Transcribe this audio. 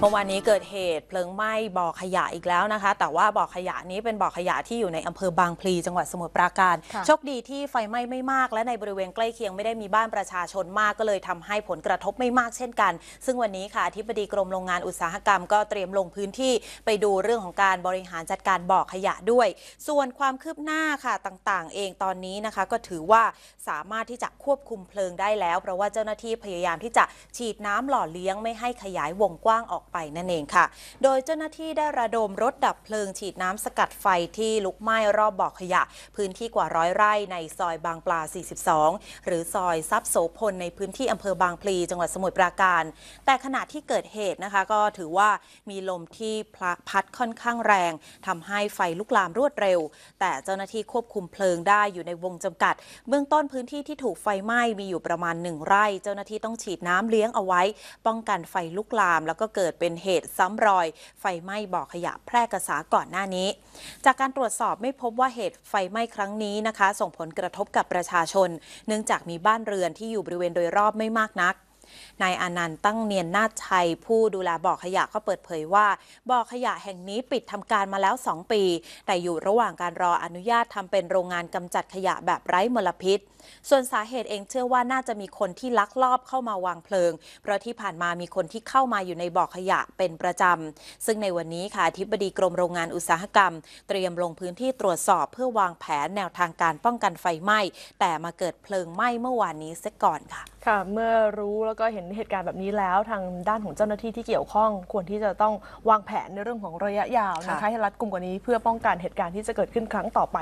เมื่อวานนี้เกิดเหตุเพลิงไหม้บ่อขยะอีกแล้วนะคะ แต่ว่าบ่อขยะนี้เป็นบ่อขยะที่อยู่ในอำเภอบางพลีจังหวัดสมุทรปราการโชคดีที่ไฟไหม้ไม่มาก และในบริเวณใกล้เคียงไม่ได้มีบ้านประชาชนมาก ก็เลยทำให้ผลกระทบไม่มากเช่นกัน ซึ่งวันนี้ค่ะที่ปดีกรมโรงงานอุตสาหกรรม ก็เตรียมลงพื้นที่ไปดูเรื่องของการบริหารจัดการบ่อขยะด้วย ส่วนความคืบหน้าค่ะต่างๆ เองตอนนี้นะคะก็ถือว่าสามารถที่จะควบคุมเพลิงได้แล้วเพราะว่าเจ้าหน้าที่พยายามที่จะฉีดน้ำหล่อเลี้ยงไม่ให้ขยายวงกว้างออกไปนั่นเองค่ะโดยเจ้าหน้าที่ได้ระดมรถดับเพลิงฉีดน้ำสกัดไฟที่ลุกไหม้รอบบ่อขยะ พื้นที่กว่าร้อยไร่ในซอยบางปลา 42 หรือซอยซับโสพลในพื้นที่อำเภอบางพลี จังหวัดสมุทรปราการ แต่ขณะที่เกิดเหตุนะคะก็ถือว่ามีลมที่พัดค่อนข้างแรงทำให้ไฟลุกลามรวดเร็ว แต่เจ้าหน้าที่ควบคุมเพลิงได้อยู่ในวงจำกัด เบื้องต้นพื้นที่ที่ถูกไฟไหม้มีอยู่ประมาณหนึ่งไร่ เจ้าหน้าที่ต้องฉีดน้ำเลี้ยงเอาไว้ ป้องกันไฟลุกลามแล้วก็เกิดเป็นเหตุซ้ำรอยไฟไหม้บ่อขยะแพร่กระสาก่อนหน้านี้ จากการตรวจสอบไม่พบว่าเหตุไฟไหม้ครั้งนี้นะคะ ส่งผลกระทบกับประชาชน เนื่องจากมีบ้านเรือนที่อยู่บริเวณโดยรอบไม่มากนักนายอนันต์ตั้งเนียนนาชัยผู้ดูแลบ่อขยะก็เปิดเผยว่าบ่อขยะแห่งนี้ปิดทำการมาแล้ว2ปี แต่อยู่ระหว่างการรออนุญาตทำเป็นโรงงานกำจัดขยะแบบไร้มลพิษ ส่วนสาเหตุเองเชื่อว่าน่าจะมีคนที่ลักลอบเข้ามาวางเพลิง เพราะที่ผ่านมามีคนที่เข้ามาอยู่ในบ่อขยะเป็นประจำ ซึ่งในวันนี้ค่ะทิบดีกรมโรงงานอุตสาหกรรม เตรียมลงพื้นที่ตรวจสอบเพื่อวางแผนแนวทางการป้องกันไฟไหม้ แต่มาเกิดเพลิงไหม้เมื่อวานนี้ซะก่อนค่ะ ค่ะเมื่อรู้แล้วก็เห็นเหตุการณ์แบบนี้แล้ว ทางด้านของเจ้าหน้าที่ที่เกี่ยวข้อง ควรที่จะต้องวางแผนในเรื่องของระยะยาวนะคะให้รัดกุมกว่านี้เพื่อป้องกันเหตุการณ์ที่จะเกิดขึ้นครั้งต่อไป